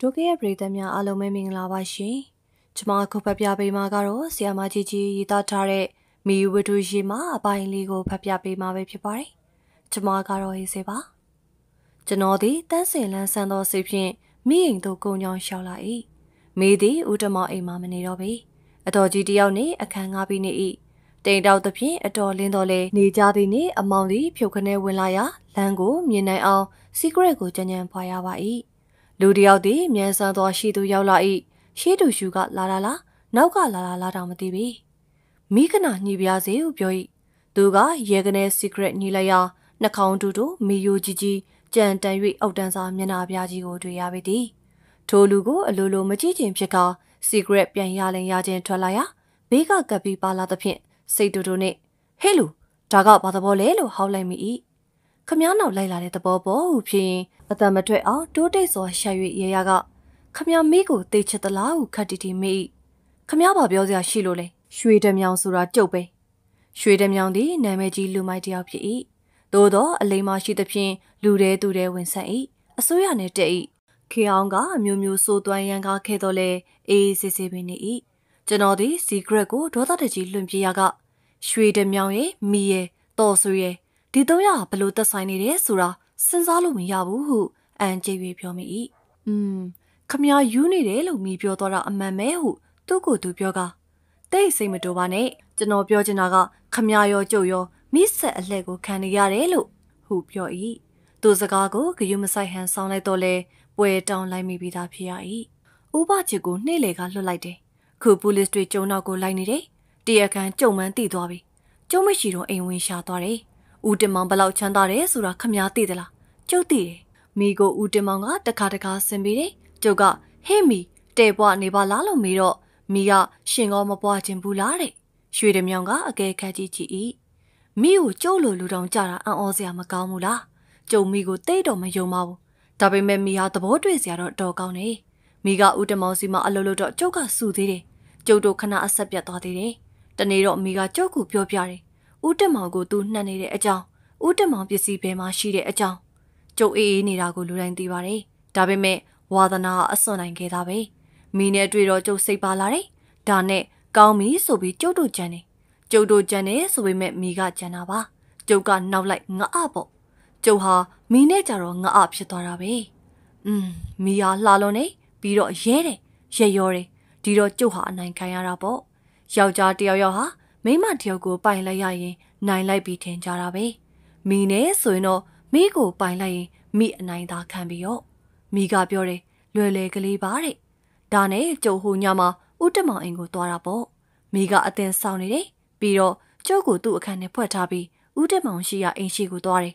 ဒုက္ခရဲ့ပြည်သက်များအားလုံးပဲမင်္ဂလာပါရှင်။ကျွန်မခုဖတ်ပြပေးမှာကတော့ဆီယာမကြီးကြီးရေးသားထားတဲ့မီဝတ္ထုရေးမှာအပိုင်းလေးကိုဖတ်ပြပေးမှာပဲဖြစ်ပါတယ်။ကျွန်မကတော့ရေးစေပါ။ကျွန်တော်သည်တန်းစင်လန်းဆန်းသောစိတ်ဖြင့်မိအိမ်သို့ကုံကြောင်လျှောက်လာ၏။မိသည်ဦးတမောင်အိမ်မှာမနေတော့ပေ။အတော်ကြီးတယောက်နှင့်အခန်းငါးပြီးနေ၏တိမ်တောက်သဖြင့်အတော်လင်းတော်လဲနေကြသည်နှင့်အမောင်သည်ဖြုတ်ခနဲဝင်လာရာလမ်းကိုမြင်နိုင်အောင် secret ကိုကြံ့ကြံ့ဖွာရပါ၏လူတယောက်သည်မြန်ဆန်သောရှိသူရောက်လာ၏ရှေးသူရှူကလာလာလာနောက်ကလာလာလာတောင်မသိပေမိခနာညီပြားစေဟုပြော၏သူကရေကနေ secret ညီလိုက်ရာနှခေါင်းတူတူမီယိုကြီးကြီးကြံတန်၍အောက်တန်းစာမျက်နှာပြားကြီးကိုတွေ့ရပေသည်ထိုလူကိုအလိုလိုမကြည့်ခြင်းဖြစ်ကာ secret ပြန်ရလင်ရခြင်းထွက်လာရာဘေးကကပ်ပြီးပါလာသဖြင့်စိတ်တူတူနဲ့ဟေးလူဒါကဘာသဘောလဲလို့ဟောက်လိုက်မိ၏ခမည်းနောက်လိုက်လာတဲ့သဘောပေါ်ဟူဖြင့်အတံမထွက်အောင်တိုးတိတ်စွာရှာ၍ရေရာကခမည်းမိကိုသိချစ်သလားဟုခတ်တီတီမိ၏ခမည်းဘာပြောစရာရှိလို့လဲရွှေတမြောင်ဆိုတာကြုတ်ပဲရွှေတမြောင်သည်နာမည်ကြီးလူမိုက်တစ်ယောက်ဖြစ်၏သို့သောအလိမ္မာရှိသဖြင့်လူတဲသူတဲဝင်ဆက်၏အစိုးရနှင့်တည့်၏ခေအောင်ကမျိုးမျိုးစိုးသွမ်းရန်ကားခဲ့တော့လေအေးအေးဆေးဆေးပင်နေ၏ကျွန်တော်ဒီ secret ကိုဒေါသတကြီးလွန်ပြေးရကရွှေတမြောင်ရဲ့မီရဲ့တော်ဆူရဲ့ဒီသုံးရဘလို့သက်ဆိုင်နေတယ်ဆိုတာစဉ်းစားလို့မရဘူးဟုအန်ကျေ၍ပြောမိ၏။อืมခမရယူနေတယ်လို့မိပြောတော့တာအမှန်ပဲဟုသူ့ကိုယ်သူပြောကတိတ်စိတ်မတိုးပါနဲ့ကျွန်တော်ပြောချင်တာက ခမရရောကြုတ်ရောမိဆက်အလှဲ့ကိုခံနေရတယ်လို့ဟုပြော၏။သူစကားကိုဂယုမဆိုင်ဟန်ဆောင်းလိုက်တော့လဲပွဲတောင်းလိုက်မိပြီးသားဖြစ်ရ၏။ဥပချစ်ကိုနှိမ့်လေကလွတ်လိုက်တယ်ခုပူလစ်တွေကျုံနောက်ကိုလိုက်နေတယ်တရားခံကြုံမှန်းသိသွားပြီကျုံမရှိတော့အိမ်ဝင်ရှာသွားတယ်ဦးတင်မောင်ဘလောက်ချမ်းသာတယ်ဆိုတာခမည်းသိသလားကျုပ်သိတယ်မိကိုဦးတင်မောင်ကတခါတခါဆင်ပေးတယ်ကျုပ်ကဟေ့မီတဲပွားနေပါလားလို့မေးတော့မိကရှင်ကောမပွားခြင်းဘူးလားတဲ့ရွှေတမြောင်ကအကဲခတ်ကြည့်ကြည့်ဤမိကိုကျုပ်လိုလူတောင်ကြတာအံ့ဩစရာမကောင်းဘူးလားကျုံမိကိုတိတ်တော်မယုံပါဘူးဒါပေမဲ့မိဟာသဘောတွေ့စရာတော့တော်ကောင်းတယ်မိကဦးတမောင်စီမှာအလုပ်လုပ်တော့ကျုပ်ကစူသေးတယ်ကျုပ်တို့ခဏအဆက်ပြတ်သွားသေးတယ်။တနေ့တော့အမိကကြောက်ကူပြောပြတယ်။ဦးတက်မောင်ကိုသူနှံ့နေတဲ့အကြောင်းဦးတက်မောင်ပစ္စည်းဘယ်မှာရှိတဲ့အကြောင်းကျုပ်အေးအေးနေတာကိုလူတိုင်းသိပါတယ်။ဒါပေမဲ့ဝါသနာ အစွန်နိုင်ခဲ့တာပဲ။မိနဲ့တွေ့တော့ကျုပ်စိတ်ပါလာတယ်။ဒါနဲ့ကောင်းပြီဆိုပြီးကျုပ်တို့ကြံတယ်။ကျုပ်တို့ကြံတယ်ဆိုပေမဲ့မိကကြံတာပါ။ကျုပ်ကနောက်လိုက်ငါအပေါ့။ကျုပ်ဟာမိနဲ့ကြတော့ငါအဖြစ်သွားတာပဲ။อืมမိအားလှလွန်နေပြီးတော့ရဲတယ်ရဲရောတယ်ဒီတော့ကျုပ်ဟာအနိုင်ခံရတာပေါ့ယောက်ျားတယောက်ယောက်ဟာမိန်းမတယောက်ကိုပိုင်လိုက်ရရင်နိုင်လိုက်ပြီးထင်ကြတာပဲမိနဲ့ဆိုရင်တော့မိကိုပိုင်လိုက်ရင်မိအနိုင်သာခံပြီးတော့မိကပြောတယ်လွယ်လွယ်ကလေးပါတဲ့ဒါနဲ့ကျုပ်ဟိုညမှာဦးတမောင်အိမ်ကိုသွားတာပေါ့မိကအတင်ဆောင်နေတယ်ပြီးတော့ကျုပ်ကိုသူ့အခန်းနဲ့ဖွက်ထားပြီးဦးတမောင်ရှိရာအိမ်ရှိကိုသွားတယ်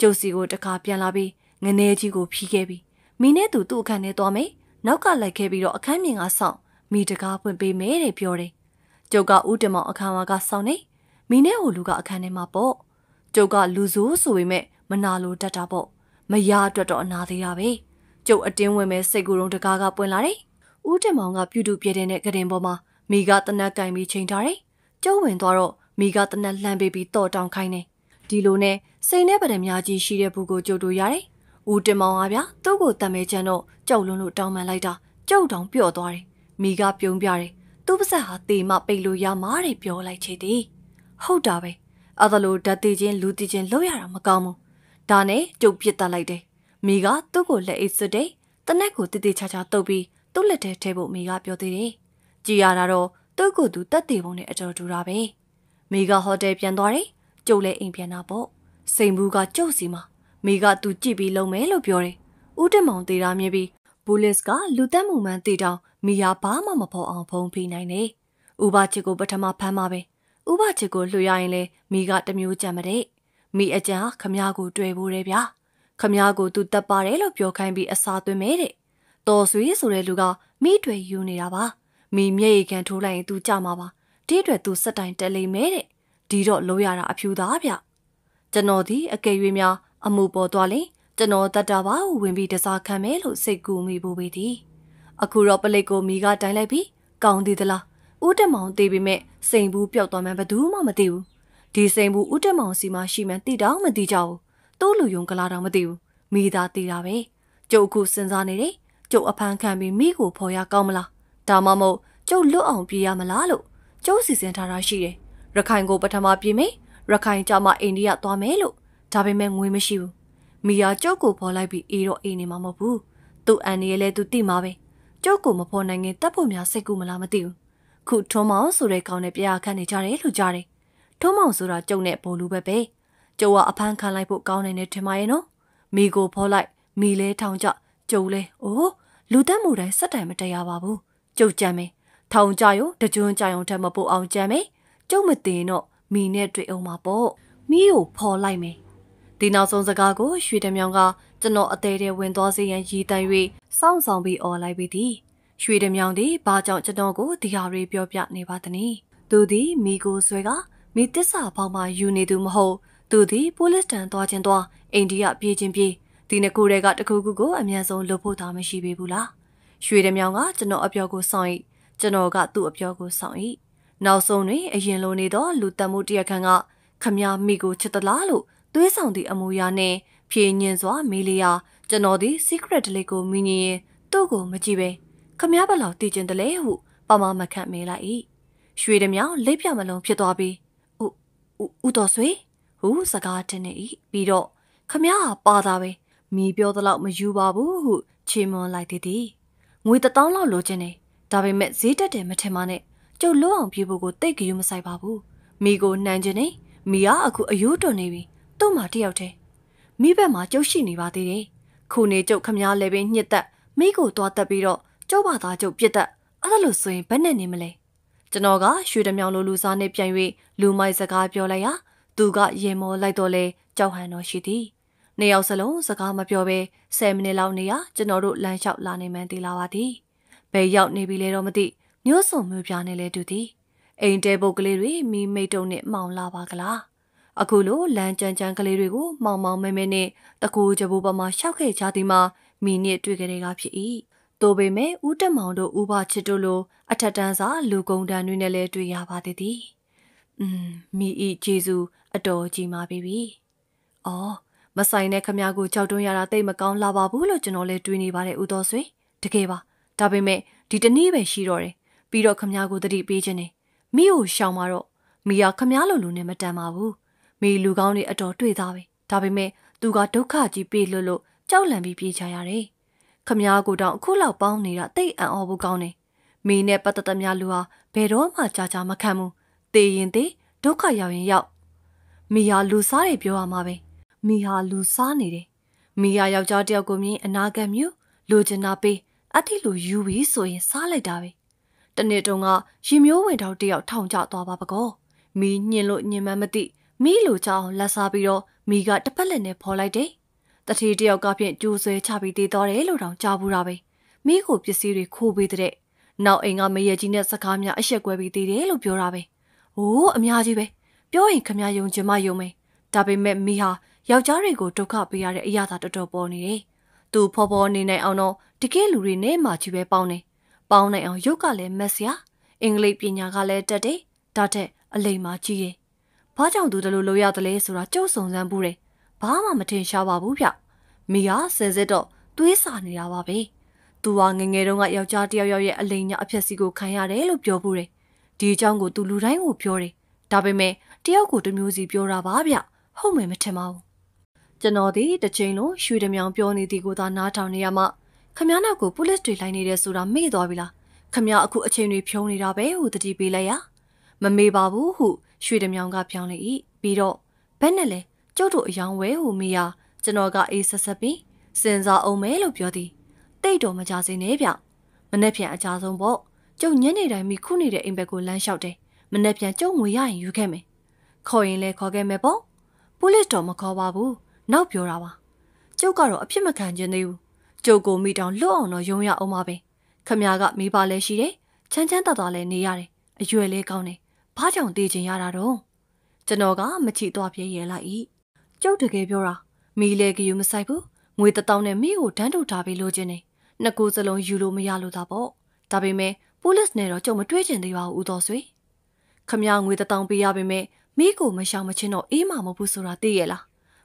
ကျုပ်စီကိုတခါပြန်လာပြီးငနေကြီးကိုဖြီးခဲ့ပြီးမိနဲ့သူ့အခန်းနဲ့သွားမယ်နောက်ကလိုက်ခဲ့ပြီးတော့အခန်းမြင်ကဆောင်မိတကားဖွင့်ပေးမယ်တဲ့ပြောတယ်ကျုပ်ကဦးတမောင်အခမ်းအနားကစောင်းနေမိနဲ့ဟိုလူကအခမ်းထဲမှာပေါ့ကျုပ်ကလူဆိုးဆိုပေမဲ့မနာလိုတတ်တာပေါ့မရအတွက်တော့အနာသေးတာပဲကျုပ်အတင်းဝင်မဲ့စိတ်ကူတုံးတကားကပွင့်လာတယ်ဦးတင်မောင်ကပြူတူပြဲတဲ့နဲ့ကရင်ပေါ်မှာမိကတနက်ကင်ပြီးချိန်ထားတယ်ကျုပ်ဝင်သွားတော့မိကတနက်လှမ်းပေးပြီးတော့တောင်းခိုင်းတယ်ဒီလိုနဲ့စိန်နဲ့ပဒံများကြီးရှိတဲ့ဘူးကိုကျုပ်တို့ရတယ်ဦးတင်မောင်ကဗျာသူ့ကိုတံမဲချန်တော့ကြောက်လွန်းလို့တောင်းပန်လိုက်တာကြောက်တောင်ပြော့သွားတယ်မိကပြုံးပြတယ်။သူ့ပါဆက်ဟာတေမပိတ်လို့ရမှာတဲ့ပြောလိုက်ချေသည်။ဟုတ်တာပဲ။အဲ့ဒါလိုဓာတိချင်းလူတိချင်းလောက်ရတာမကောင်းဘူး။ဒါနဲ့ကျုပ်ပြစ်တတ်လိုက်တယ်။မိကသူ့ကိုလက်အိတ်စွတ်တယ်။တနက်ကိုတိတိချာချာတုပ်ပြီးသူ့လက်ထဲထည့်ဖို့မိကပြောသေးတယ်။ကြည်ရတာတော့သူ့ကိုယ်သူတက်တည်ပုံနဲ့အတော်တူတာပဲ။မိကဟိုတယ်ပြန်သွားတယ်။ကျုပ်လည်းအိမ်ပြန်တာပေါ့။စိန်ဘူးကကျုပ်စီမှာမိကသူကြည့်ပြီးလုံမယ်လို့ပြောတယ်။ဦးတမောင်တေတာမြင်ပြီးဘူလစ်ကလူတက်မှုမှန်တေတောင်မိယာဘာမှမဖော်အောင်ဖုံးဖိနိုင်တယ်။ဥပချစ်ကိုပထမဖမ်းမှာပဲ။ဥပချစ်ကိုလွှတ်ရရင်လေမိကတမျိုးကြံမတဲ့။မိအကြံခမ ्या ကိုတွေ့ဖို့တယ်ဗျာ။ခမ ्या ကိုသူတက်ပါတယ်လို့ပြောခိုင်းပြီးအစာသွင်းမဲတဲ့။တော်ဆွေဆိုတဲ့လူကမိတွေယူနေတာပါ။မိမျက်ရည်ခံထိုးလိုက်ရင်သူကြမှာပါ။တိအတွက်သူစက်တိုင်တက်လိမ့်မဲတဲ့။ဒီတော့လိုရတာအဖြူသားဗျ။ကျွန်တော်ဒီအကယ်၍များအမှုပေါ်သွားလိမ့်ကျွန်တော်တတ်တာပါဝင်ပြီးတစားခံမယ်လို့စိတ်ကူမိဖို့ပဲဒီ။အခုတော့ပလိတ်ကိုမိကတိုင်လိုက်ပြီးကောင်းသေးသလားဦးတက်မောင်သိပေမဲ့စိန်ဘူးပျောက်သွားမှဘသူမှမသိဘူးဒီစိန်ဘူးဦးတက်မောင်စီမှာရှိမှန်းသိတောင်မသိကြဘူးသူ့လူယုံကလာတောင်မသိဘူးမိသားသိတာပဲကျုပ်အခုစဉ်းစားနေတယ်ကျုပ်အဖန်ခံပြီးမိကိုဖော်ရကောင်းမလားဒါမှမဟုတ်ကျုပ်လွတ်အောင်ပြေးရမလားလို့ကျုပ်စီစဉ်ထားတာရှိတယ်ရခိုင်ကိုပထမပြေးမယ်ရခိုင်ကြမှာအိန္ဒိယသွားမယ်လို့ဒါပေမဲ့ငွေမရှိဘူးမိယာကျုပ်ကိုဖော်လိုက်ပြီးအေးတော့အေးနေမှာမဟုတ်ဘူးသူ့အန်နေရလဲသူသိမှာပဲကျုပ်ကိုမဖော်နိုင်ခင်တပ်ဖို့များစိတ်ကူမလားမသိဘူးခုထုံးမောင်ဆိုတဲ့ကောင်နဲ့ပြာခန့်နေကြတယ်လို့ကြားတယ်ထုံးမောင်ဆိုတာကျုပ်နဲ့ဘိုလ်လူပဲပဲကျုပ်ကအဖမ်းခံလိုက်ဖို့ကောင်းနေတယ်ထင်ပါရဲ့နော်မိကိုဖော်လိုက်မိလဲထောင်ကြကျုပ်လဲအိုးလူတက်မှုတိုင်းစက်တိုင်မတရားပါဘူးကျုပ်ကြမ်းမယ်ထောင်ကြရုံတကြွန်းကြရုံထက်မပိုအောင်ကြမ်းမယ်ကျုပ်မတင်တော့မိနဲ့တွေ့အောင်ပါပေါ့မိကိုဖော်လိုက်မယ်ဒီနောက်ဆုံးစကားကိုရွှေတမြောင်ကကျွန်တော်အသေးသေးဝင်သွားစေရန်ရည်တမ်း၍စောင့်ဆောင်ပြီးអော်လိုက်ပြီးသည်ရွှေတမြောင်သည်ဘာကြောင့်ကျွန်တော်ကိုဒီဟာတွေပြောပြနေပါသနည်းသူသည်မိကိုဆွဲကမိတစ္ဆာပေါင်းမှယူနေသူမဟုတ်သူသည်ပိုလစ်တန်သွားခြင်းသွားအိန္ဒိယပြေးခြင်းပြေးဒီနှစ်ခုတည်းကတစ်ခုခုကိုအမြန်ဆုံးလုပ်ဖို့သာမရှိပေဘူးလားရွှေတမြောင်ကကျွန်တော်အပြောကိုဆောင်၏ကျွန်တော်ကသူ့အပြောကိုဆောင်၏နောက်ဆုံးတွင်အရင်လိုနေသောလူတက်မှုတရခန့်ကခမရမိကိုချစ်သလားလို့သွေးဆောင်သည့်အမူအရာနှင့်ဖြည့်ညင်စွာမေးလျာကျွန်တော်သည် secret လေးကိုမိငင်ရင်သူ့ကိုမကြည့်ပဲခမည်းဘလောက်တည်ကျင်တယ်လဲဟုပမမခန့်မေးလိုက်၏ရွှေတမြောင်လက်ပြမလုံးဖြစ်သွားပြီးဥဥတော်ဆွေဟုစကားတင်နေ၏ပြီးတော့ခမည်းဟာပါတာပဲမီးပြောသလောက်မယူပါဘူးဟုချေမွန်လိုက်သည်သည်ငွေတထောင်လောက်လိုချင်တယ်ဒါပေမဲ့ဈေးတက်တယ်မထင်ပါနဲ့ကျုပ်လွတ်အောင်ပြေဖို့ကိုတိတ်ကြွမဆိုင်ပါဘူးမိကိုနှမ်းခြင်းနေမိကအခုအယိုးတွန်နေပြီသူ့မှာတယောက်တည်းမိဘက်မှာကျုပ်ရှိနေပါသေးတယ်ခုနေကျုပ်ခမည်းလည်းပင်ညှစ်သက်မိကိုသွားတက်ပြီးတော့ကျုပ်ဘာသာကျုပ်ပြစ်သက်အဲ့ဒါလို့ဆိုရင်ဘယ်နဲ့နေမလဲကျွန်တော်ကရွှေတမြောင်လိုလူစားနဲ့ပြန်၍လူမိုက်စကားပြောလိုက်ရသူကရင်မောလိုက်တော့လဲကြောက်ဟန်တော်ရှိသည်နှစ်ယောက်စလုံးစကားမပြောဘဲ10မိနစ်လောက်နေရကျွန်တော်တို့လမ်းလျှောက်လာနေမှန်းသိလာပါသည်ဘယ်ရောက်နေပြီလဲတော့မသိမျိုးစုံမျိုးပြားနေလဲတူသည်အိမ်တဲပုတ်ကလေးတွေမိမိတ်တုံနဲ့မှောင်လာပါကလားအခုလိုလမ်းကြမ်းကြမ်းကလေးတွေကိုမောင်မောင်မဲမဲနဲ့တကူကြဘိုးပေါ်မှာရှောက်ခဲ့ကြသည်မှာမိနစ်တွေ့ကြတဲ့ကဖြစ်၏တိုးပေမဲ့ဦးတက်မောင်တို့ဥပချစ်တို့လိုအထက်တန်းစာလူကုန်တန်းတွေနဲ့လည်းတွေ့ရပါသေးသည်อืมမိဤဂျေစုအတော်ကြီးမာပြီပြီ။အော်မဆိုင်တဲ့ခမ ्या ကိုကြောက်တွန်းရတာတိတ်မကောင်းလာပါဘူးလို့ကျွန်တော်လည်းတွေးနေပါတယ်ဦးတော်ဆွေ။တကယ်ပါ။ဒါပေမဲ့ဒီတနေ့ပဲရှိတော့တယ်။ပြီးတော့ခမ ्या ကိုတတိပေးခြင်းနဲ့မိကိုရှောင်มาတော့မိကခမ ्या လိုလူနဲ့မတန်ပါဘူး။မေလူကောင်းတွေအတော်တွေ့သားပဲဒါပေမဲ့သူကဒုက္ခကြီးပေးလွတ်လို့ကြောက်လန့်ပြီးပြေးချရတယ်ခမည်းကိုတောင်အခုလောက်ပေါင်းနေတာတိတ်အံ့ဩဖို့ကောင်းတယ်မေနဲ့ပတ်သက်သမျှလူဟာဘယ်တော့မှကြာကြာမခံဘူးသေရင်သေဒုက္ခရောက်ရင်ရောက်မိဟာလူစားတွေပြောရမှာပဲမိဟာလူစားနေတယ်မိဟာယောက်ျားတယောက်ကိုမြင်အနာဂတ်မျိုးလိုချင်တာပေးအဲ့ဒီလိုယူပြီးဆိုရင် စားလိုက်တာပဲတနေ့တုန်းကရင်မျိုးဝင်တော်တယောက်ထောင်ချသွားပါပကောမိညင်လို့ညင်မှမသိမီးလိုချအောင်လာစားပြီးတော့မီးကတစ်ဖက်လက်နဲ့ဖော်လိုက်တယ်။တထေးတယောက်ကဖြင့်ကြိုးဆွဲချပြီးသေးတော့တယ်လို့တောင်ကြားဘူးတာပဲ။မီးကိုပစ္စည်းတွေခိုးပေးတဲ့။နောက်အိမ်ကမရကြီးနဲ့စကားများအဆက်ကွဲပြီးသေးတယ်လို့ပြောတာပဲ။ဟိုးအများကြီးပဲ။ပြောရင်ခမယုံချင်မယုံမယ်။ဒါပေမဲ့မီးဟာယောက်ျားတွေကိုဒုက္ခပေးရတဲ့အရာသာတော်တော်ပေါ်နေတယ်။သူဖော်ဖော်နေနိုင်အောင်တော့တကယ်လူတွေနဲ့မှချူပဲပေါင်းနေ။ပေါင်းနိုင်အောင်ရုပ်ကလည်းမက်စရာအင်္ဂလိပ်ပညာကလည်းတက်တယ်။ဒါထက်အလိမ်မှကြီးတယ်ဘာကြောင့်သူတို့လိုလုပ်ရသလဲဆိုတာကြုတ်စုံစမ်းဘူးတယ်။ဘာမှမထင်ရှားပါဘူးဗျ။မိကဆယ်စစ်တော့သွေးစာနေတာပါပဲ။သူကငငယ်တုန်းကယောက်ျားတစ်ယောက်ယောက်ရဲ့အလိမ်ညာအဖြစ်စီကိုခံရတယ်လို့ပြောဘူးတယ်။ဒီအကြောင်းကိုသူလူတိုင်းကိုပြောတယ်။ဒါပေမဲ့တယောက်ကိုတစ်မျိုးစီပြောတာပါဗျ။ဟုတ်မယ်မထင်ပါဘူး။ကျွန်တော်ဒီတစ်ချိန်လုံးရွှေတမြောင်ပြောနေသည်ကိုသာနားထောင်နေရမှခမရနောက်ကိုပိုလစ်တွေလိုက်နေတယ်ဆိုတာမေ့သွားပြီလား။ခမရအခုအချိန်တွေဖြုံးနေတာပဲဟုတတိပေးလိုက်ရ။မမေ့ပါဘူးဟုရွှေတမြောင်ကပြောင်းလိုက်၏ပြီးတော့ဘက်နဲ့လဲကျုပ်တို့အယောင်ဝဲဟူမိယာကျွန်တော်ကအေးဆက်ဆက်ပြီးစဉ်းစားအောင်မဲလို့ပြောသည်တိတ်တော်မကြစေနဲ့ဗျမနေ့ပြန်အကြဆုံးပေါ့ကျုပ်ညနေတိုင်းမိခုနေတဲ့အိမ်ဘက်ကိုလမ်းလျှောက်တယ်မနေ့ပြန်ကျုပ်ငွေရရင်ယူခဲ့မယ်ခေါ်ရင်လဲခေါ်ခဲ့မယ်ပေါ့ပိုလစ်တော်မခေါ်ပါဘူးနောက်ပြောတာပါကျုပ်ကတော့အဖြစ်မခံချင်သေးဘူးကျုပ်ကိုမိတောင်လွတ်အောင်တော့ယုံရအောင်ပါပဲခမရကမိဘလည်းရှိတယ်ချမ်းချမ်းသာသာလည်းနေရတယ်အရွယ်လည်းကောင်းတယ်ဘာကြောင့်တေးချင်ရတာတော့ကျွန်တော်ကမချီသွားပြဲရဲလိုက်ဤကျုပ်တကယ်ပြောတာမီးလဲကယူမဆိုင်ဘူးငွေတထောင်နဲ့မိကိုတန်းထုတ်ထားပေးလို့ခြင်းနေနှစ်ကိုစလုံးယူလို့မရလို့သာပေါ့ဒါပေမဲ့ police နဲ့တော့ကြုံမတွေ့ချင်သေးပါဘူးဦးတော်ဆွေခမရငွေတထောင်ပေးရပေမဲ့မိကိုမရှောင်မချင်းတော့အေးမှမဟုတ်ဘူးဆိုတာသိရလား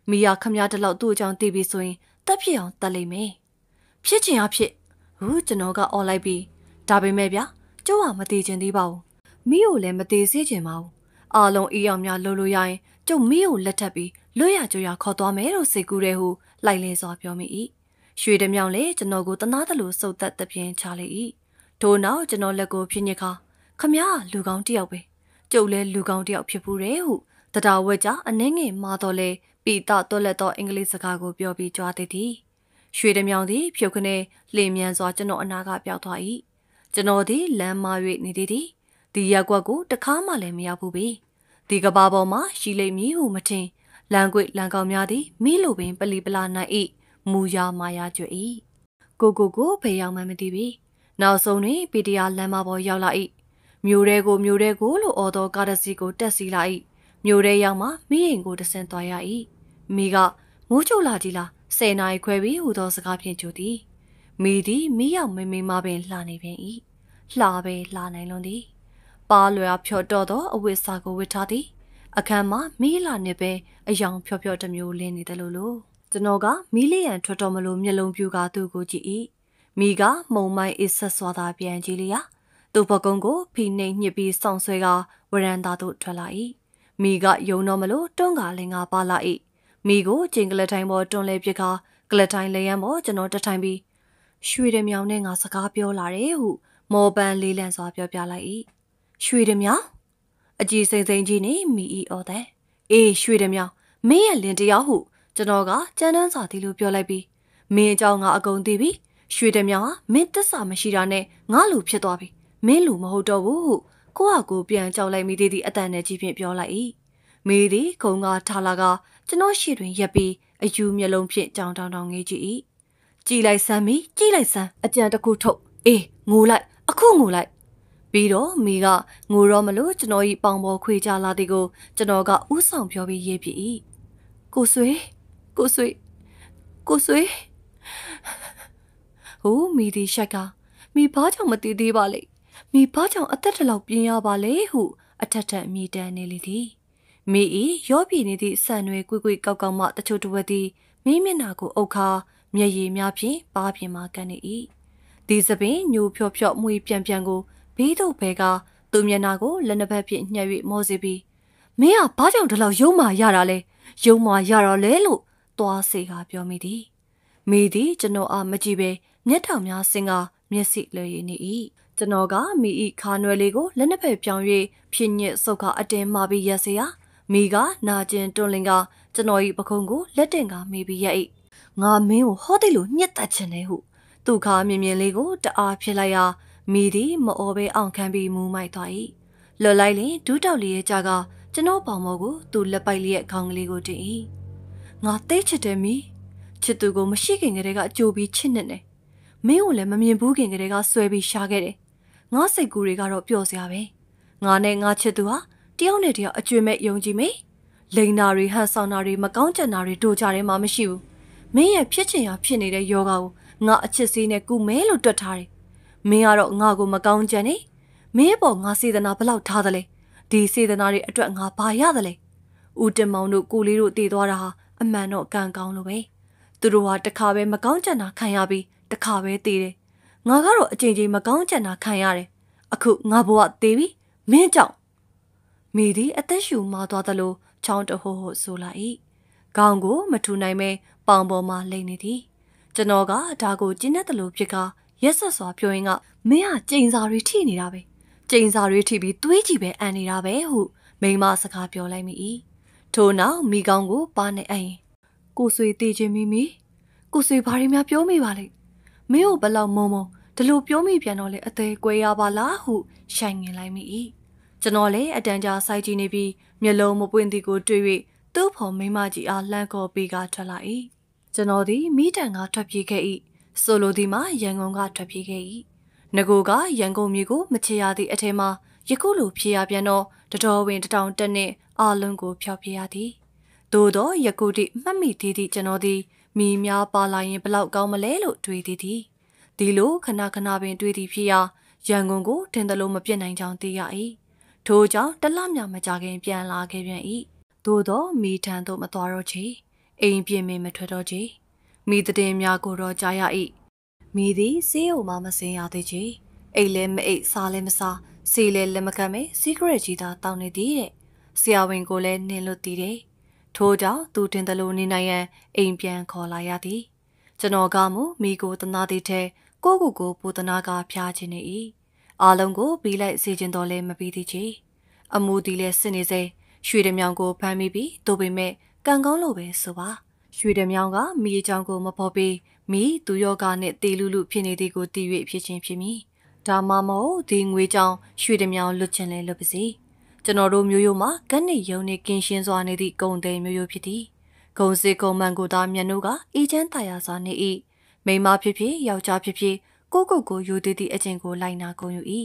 မိရခမရတလောက်သူ့အကြောင်းသိပြီဆိုရင်တက်ဖြစ်အောင်တက်လိမ့်မယ်ဖြစ်ချင်အဖြစ်ဟူကျွန်တော်ကအော်လိုက်ပြီးဒါပေမဲ့ဗျာကျုပ်ကမတည်ချင်သေးပါဘူးမိကိုလည်းမသေးစေချင်ပါဘူး။အားလုံးအေးအောင်များလှုပ်လို့ရရင်ကျုပ်မိကိုလက်ထပ်ပြီးလွတ်ရကြရခေါ်သွားမယ်လို့စိတ်ကူးတဲ့ဟုလိုက်လဲစွာပြောမိ၏။ရွှေတမြောင်လည်းကျွန်တော်ကိုတနာသလိုစုပ်သက်တပြင်းချလိုက်၏။ထို့နောက်ကျွန်တော်လက်ကိုဖြင်းညစ်ခါခမရလူကောင်းတယောက်ပဲ။ကျုပ်လည်းလူကောင်းတယောက်ဖြစ်ဘူးတဲ့ဟုတတာဝက်ကြအနှဲငယ်မာတော်လဲပီတာတွက်လက်သောအင်္ဂလိပ်စကားကိုပြောပြီးကြွားသည်သည်။ရွှေတမြောင်သည် ဖြုတ်ခနဲလျင်မြန်စွာကျွန်တော်အနာကပြောက်သွား၏။ကျွန်တော်သည်လမ်းမ၍နေသည်သည်ဒီရက်ကွက်ကိုတခါမှလည်းမရောက်ဘူးပဲဒီကဘာပေါ်မှာရှိလိမ့်မည်ဟုမထင်လန်ကွေလန်ကောင်များသည်မိလိုပင်ပလီပလာနိုင်၏မူယာမာယာကျွေ၏ကိုကိုကိုဖေရောက်မှမသိပြီနောက်ဆုံးတွင်ပီတရာလမ်းမပေါ်ရောက်လာ၏မြို့ရဲကိုမြို့ရဲကိုလို့အော်တော်ကားတစ်စီးကိုတက်စီလာ၏မြို့ရဲရောက်မှမိအိမ်ကိုတဆင်သွားရ၏မိကမိုးချုပ်လာကြီးလားဆယ်နာရီခွဲပြီဟူသောစကားဖြင့်ကြိုသည်မိသည်မိရောက်မေမေမပင်လှနေပင်၏လှပဲလှနိုင်လွန်သည်ပါလွယ်ဖြော်တော့သောအဝိစာကိုဝတ်ထားသည်အခန်းမှာမီးလာနေပဲအယောင်ဖြော်ဖြော်တစ်မျိုးလင်းနေတယ်လို့လို့ကျွန်တော်ကမီးလျံထွက်တော်မလို့မျက်လုံးပြူကသူ့ကိုကြည့်၏မိကမုံမိုင်းအစ်ဆက်စွာသာပြန်ကြည့်လျာသူ့ဘကုံကိုဖိနှိပ်ညှစ်ပြီးစောင့်ဆွဲကဝရန်တာသို့ထွက်လာ၏မိကယုံတော်မလို့တွန်းကလင်ကပါလာ၏မိကိုကျင်ကလထိုင်ပေါ်တွန်းလဲပြစ်ကကလထိုင်လျံပေါ်ကျွန်တော်တထိုင်ပြီးရွှေတမြောင်နဲ့ငါစကားပြောလာတယ်ဟုမော်ပန်လေးလံစွာပြောပြလိုက်၏ရွှေတမြောင်အကြီးစိမ့်စိမ့်ကြီးနဲ့မိအီအော်တဲ့အေးရွှေတမြောင်မင်းရဲ့လင်တယောက်ဟုကျွန်တော်ကကြမ်းတမ်းစာသည်လို့ပြောလိုက်ပြီးမင်းအကြောင်းကအကုန်သိပြီရွှေတမြောင်ကမင်းတစ္ဆာမရှိတာနဲ့ငါလူဖြစ်သွားပြီမင်းလူမဟုတ်တော့ဘူးဟုကိုယ့်အကူပြန်ကြောက်လိုက်မိသေးသည့်အတန်နဲ့ကြီးဖြင့်ပြောလိုက်၏မိသည်ခုံကထားလာကကျွန်တော်ရှေ့တွင်ရပ်ပြီးအယူမျက်လုံးဖြင့်ကြောင်တောင်တောင်ငေးကြည့်၏ကြည်လိုက်စမ်းပြီကြည်လိုက်စမ်းအကြံတစ်ခုထုတ်အေးငိုလိုက်အခုငိုလိုက်ပြီးတော့မိကငိုတော့မလို့ကျွန်တော်ဤပေါင်ပေါ်ခွေကြလာသည်ကိုကျွန်တော်ကဥဆောင်ပြောပြီးရေးပြည်ကိုဆွေကိုဆွေကိုဆွေဟိုမိဒီရှက်ကမိဘာကြောင့်မတည်သေးပါလဲမိဘာကြောင့်အသက်တလောက်ပြင်းရပါလဲဟုအထက်ထက်အမိတန်းနေလေသည်မိဤရောပြနေသည့်ဆန်ရွယ်ကွိကွိကောက်ကောက်မှတချို့တဝက်သည်မိမျက်နာကိုအုပ်ခါမျက်ရည်များဖြင့်ပါပြင်မှကန်နေ၏ဒီသပင်ညိုဖြော့ဖြော့မွေပြန်ပြန်ကိုဘေးတို့ဘဲကသူ့မျက်နှာကိုလက်နှစ်ဖက်ဖြင့်ညှပ်၍မောစေပြီးမင်းကဘာကြောင့်ဒီလောက်ယုံမာရတာလဲယုံမာရတော့လဲလို့သွားစေကပြောမိသည်မိသည် ကျွန်တော်အားမကြည့်ပဲမျက်ထောင်များစင်ကမျက်စိလည်ရနေ၏ကျွန်တော်ကမိဤခါနွယ်လေးကိုလက်နှစ်ဖက်ပြောင်း၍ဖြစ်ညစ်ဆုပ်ကအတင်းမာပြီးရက်စရာမိကနာကျင်တွန်လင်ကကျွန်တော်၏ပခုံးကိုလက်တင်ကမိပြီးရက်၏ငါမင်းကိုဟောတယ်လို့ညှက်တတ်ခြင်းနဲ့ဟုသူခါမြင်မြင်လေးကိုတအားဖြစ်လိုက်ရာမိသည်မအော်ဘဲအောင်ခံပြီးမူးမိုက်သွား၏လွတ်လိုက်လင်ဒူးတောက်လေးရဲ့ကြာကကျွန်တော်ပေါင်မော်ကိုသူ့လက်ပိုက်လေးရဲ့ခေါင်းကလေးကိုတင်၏ငါသိချစ်တယ်မီချစ်သူကိုမရှိခင်ကတည်းကအကြိုပြီးချစ်နေတယ်မင်းကိုလည်းမမြင်ဘူးခင်ကတည်းကဆွဲပြီးရှားခဲ့တယ်ငါစိတ်ကူတွေကတော့ပျော့စရာပဲငါနဲ့ငါချစ်သူဟာတယောက်နဲ့တယောက်အကျွေမဲ့ယုံကြည်မေလိန်နာတွေဟန်ဆောင်နာတွေမကောင်းကြံနာတွေတို့ကြတယ်မှမရှိဘူးမင်းရဲ့ဖြစ်ချင်ရာဖြစ်နေတဲ့ယောဂါကိုငါအချစ်စေးနဲ့ကုမဲလို့တွတ်ထားတယ်မင်းကတော့ငါကိုမကောင်းကြနဲ့မင်းပေါ်ငါစေတနာဘလောက်ထားသလဲဒီစေတနာတွေအတွက်ငါဘာရသလဲဦးတင်မောင်တို့ကိုလေးတို့တည်သွားတာဟာအမှန်တော့ကံကောင်းလို့ပဲသူတို့ဟာတခါပဲမကောင်းကြံတာခံရပြီးတခါပဲတည်တယ်ငါကတော့အချိန်ချင်းမကောင်းကြံတာခံရတယ်အခုငါဘဝတည်ပြီမင်းကြောင့်မိသည်အသက်ရှူမသွားသလိုချောင်းတဟိုးဟိုးဆိုလိုက်ခေါင်းကိုမထူနိုင်မဲပေါင်ပေါ်မှာလိမ့်နေသည်ကျွန်တော်ကဒါကိုကျဉ်တတ်တယ်လို့ဖြစ်ကားရက်ဆက်စွာပြောရင်းကမင်းကကြိမ်စာတွေထိနေတာပဲကြိမ်စာတွေထိပြီးသွေးကြည့်ပဲအန်နေတာပဲဟုမိမစကားပြောလိုက်မိ၏ထို့နောက်မိကောင်းကိုပါနေအရင်ကိုဆွေတေချင်မိမိကိုဆွေဘာတွေများပြောမိပါလိမ့်မင်းကိုဘလောက်မုံမုံဒီလိုပြောမိပြန်တော့လေအသေးကွဲရပါလားဟုရှိုင်ငင်လိုက်မိ၏ကျွန်တော်လည်းအတန်ကြာစိုက်ကြည့်နေပြီးမျက်လုံးမပွင့်သည်ကိုတွေ့၍သူ့ဖော်မိမကြီးအားလှမ်းခေါ်ပေးကထွက်လာ၏ကျွန်တော်သည်မိတန်ကထွက်ပြေးခဲ့၏ဆိုလိုသည်မှာရန်ကုန်ကထွက်ပြေးခဲ့၏ငကိုကရန်ကုန်မြို့ကို မချေရသည့်အထက်မှာယခုလိုဖြေရပြန်တော့တတော်ဝင်တထောင်တက်နှင့်အာလုံးကိုဖျောက်ပြရသည်သို့သောယခုတိမှတ်မိသေးသည့်ကျွန်တော်သည်မိများပါလာရင်ဘလောက်ကောင်းမလဲလို့တွေးသည်သည်ဒီလိုခဏခဏပင်တွေးသည်ဖြစ်ရာရန်ကုန်ကိုတင်သလိုမပြတ်နိုင်ကြောင်းသိရ၏ထို့ကြောင့်တလမြမကြခင်ပြန်လာခဲ့ပြန်၏သို့သောမိထံသို့မသွားတော့ချေအိမ်ပြင်မင်မထွက်တော့ချေမိသတင်းများကိုတော့ကြားရ၏မိသည်ဆေးရုံမှမစင်ရသေးချေအိတ်လဲမအိတ်စားလဲမစားဆေးလဲလက်မခံပဲ secret ကြီးသာတောင်းနေသည်တဲ့ဆရာဝန်ကိုလည်းနင်းလွတ်သည်တဲ့ထို့ကြောင့်သူတင်တယ်လို့နေနိုင်ရန်အိမ်ပြန်ခေါ်လာရသည်ကျွန်တော်ကမူမိကိုတနာသည်ထဲကိုကိုကိုပူတနာကဖျားခြင်းနေ၏အားလုံးကိုပြီးလိုက်စေခြင်းတော်လဲမပြီးသေးချေအမူဒီလဲစစ်နေစေရွှေတမြောင်ကိုဖမ်းမိပြီးတို့ပေမဲ့ကံကောင်းလို့ပဲဆိုပါရွှေတမြောင်းကမိအကြောင်းကိုမဖော်ပေးမိသူယောဂနဲ့တေလူလူဖြစ်နေသည်ကိုသိ၍ဖြစ်ချင်းဖြစ်မည်ဒါမှမဟုတ်ဒီငွေကြောင်းရွှေတမြောင်းလွတ်ချင်လဲလွတ်ပါစေကျွန်တော်တို့မျိုးရိုးမှာကန်းနေယုံနေကင်းရှင်းစွာနေသည့်ဂုံတယ်မျိုးရိုးဖြစ်သည်ဂုံစေဂုံမှန်ကိုသာမျက်နှုတ်ကအေးချမ်းသာယာစွာနေ၏မိမဖြစ်ဖြစ်ယောက်ျားဖြစ်ဖြစ်ကိုကုတ်ကိုယူသေးသည့်အကျင့်ကိုလိုက်နာကုန်ယူ၏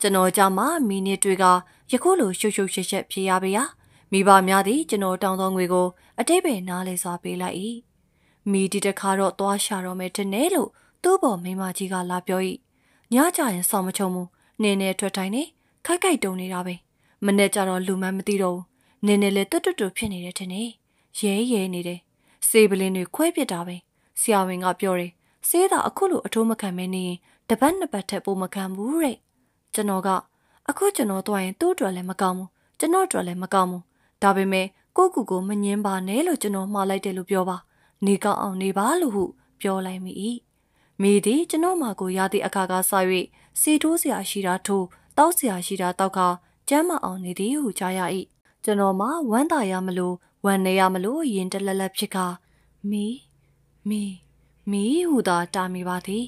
ကျွန်တော်ကြမှာမိနစ်တွေကယခုလိုရှုပ်ရှုပ်ရှက်ရှက်ဖြစ်ရပါရာမိဘများသည်ကျွန်တော်တောင်းသောငွေကိုအတိတ်ပဲနားလေစွာပေးလိုက်၏မိဒီတခါတော့သွားရှာတော့မယ်တဲ့နဲ့လို့သူ့ပေါ်မိမကြီးကလာပြော၏ညကြရင်ဆောင်မချုံဘူးနင်းနေထွက်တိုင်းနေခိုက်ခိုက် တုံနေတာပဲမနေ့ကျတော့လူမှန်းမသိတော့ဘူးနင်းနေလေတွတ်တွတ်ဖြစ်နေတယ်တဲ့နဲ့ရဲရဲနေတယ်စေပလင်းတွေ ခွဲပြစ်တာပဲဆရာဝန်ကပြောတယ်စေးတာအခုလိုအထိုးမခံမနေရင်တပတ်နှစ်ပတ်ထက်ပိုမခံဘူးတဲ့ကျွန်တော်ကအခုကျွန်တော်သွားရင်သူ့အတွက်လည်းမကောင်းဘူးကျွန်တော်အတွက်လည်းမကောင်းဘူးဒါပေမဲ့ကိုကူကိုမငင်းပါနဲ့လို့ကျွန်တော်မှားလိုက်တယ်လို့ပြောပါနေကောင်းအောင်နေပါလို့ဟုပြောလိုက်မိ၏မိသည်ကျွန်တော်မှာကိုရသည့်အခါကစ၍စီထိုးစရာရှိတာထိုးတောက်စရာရှိတာတောက်ခါကျမ်းမအောင်နေသည်ဟုကြားရ၏ကျွန်တော်မှာဝမ်းသာရမလို့ဝမ်းနေရမလို့ရင်တလက်လက်ဖြစ်ခါမီမီမီဟုသာတာမိပါသည်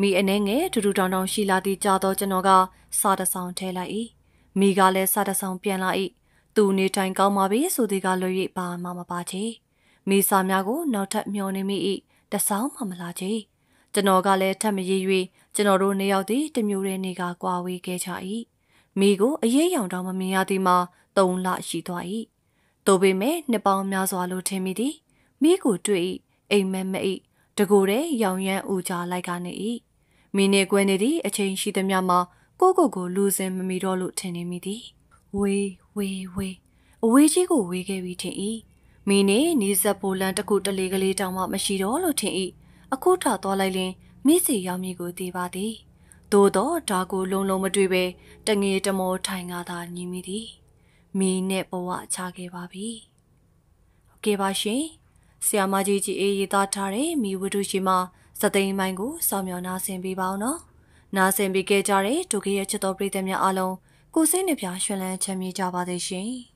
မိအနေငယ်ဒူဒူတောင်တောင်ရှိလာသည့်ကြာသောကျွန်တော်ကစာတစောင်ထဲလိုက်၏မိကလည်းစာတစောင်ပြန်လာ၏သူနေထိုင်ကောင်းပါပြီဆိုသည်ကလွယ်၍ပါမမပါချေမိစာများကို နောက်ထပ်မျောနေမိ၏တဆောင်းမှမလာချေကျွန်တော်ကလည်းထပ်မရည်၍ကျွန်တော်တို့နေရောက်သည့်တမျိုးတဲ့နေကကွာဝေးခဲ့ကြ၏မိကိုအရေးရောင်တော့မမြင်ရသည်မှာ၃လရှိသွား၏သို့ပေမဲ့နှစ်ပေါင်းများစွာလိုထင်မိသည် မိကိုတွေ့၏အိမ်မက်မက်၏တကိုယ်တည်းရောင်ရမ်းဦးကြလိုက်ကနေ၏မိနေကွယ်နေသည့်အချိန်ရှိသမျှမှာ ကိုကိုကိုလူစင်မမီတော့လို့ထင်နေမိသည်ဝေးဝေးဝေးအဝေးကြီးကိုဝေးခဲ့ပြီးထင်၏မင်းနေနေဆက်ပိုလန်တစ်ခုတလေကလေးတောင်မှမရှိတော့လို့ထင်၏အခုထသွားလိုက်ရင်မိစေရောင်မြေကိုသိပါသည်သို့တော့ဒါကိုလုံးလုံးမတွေ့ပဲတငေတမောထိုင်ကားသာညီမိသည်မင်းနဲ့ဘဝချခဲ့ပါပြီโอเคပါရှင်ဆရာမကြီးကြီးအေးရေးသားထားတဲ့မိဝတ္ထုရှိမှာစသိန်းမိုင်းကိုစောင့်မျှော်နာဆင်ပေးပါအောင်နော်နာဆင်ပေးခဲ့ကြတဲ့ဒုက္ခရဲ့ချစ်တော်ပရိသတ်များအားလုံးကိုစိတ်နှပြရွှင်လန်းချမ်းမြေ့ကြပါသေးရှင်။